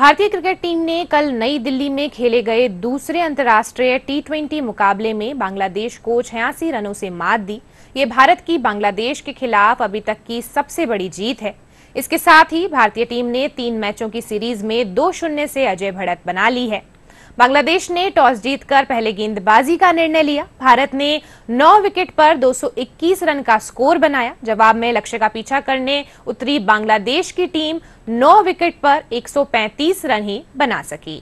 भारतीय cricket team ने कल नई दिल्ली में खेले गए दूसरे अंतर्राष्ट्रीय टी ट्वेंटी मुकाबले में बांग्लादेश को छियासी रनों से मात दी ये भारत की बांग्लादेश के खिलाफ अभी तक की सबसे बड़ी जीत है इसके साथ ही भारतीय टीम ने तीन मैचों की सीरीज में दो शून्य से अजय भड़त बना ली है बांग्लादेश ने टॉस जीतकर पहले गेंदबाजी का निर्णय लिया भारत ने 9 विकेट पर 221 रन का स्कोर बनाया जवाब में लक्ष्य का पीछा करने उतरी बांग्लादेश की टीम 9 विकेट पर 135 रन ही बना सकी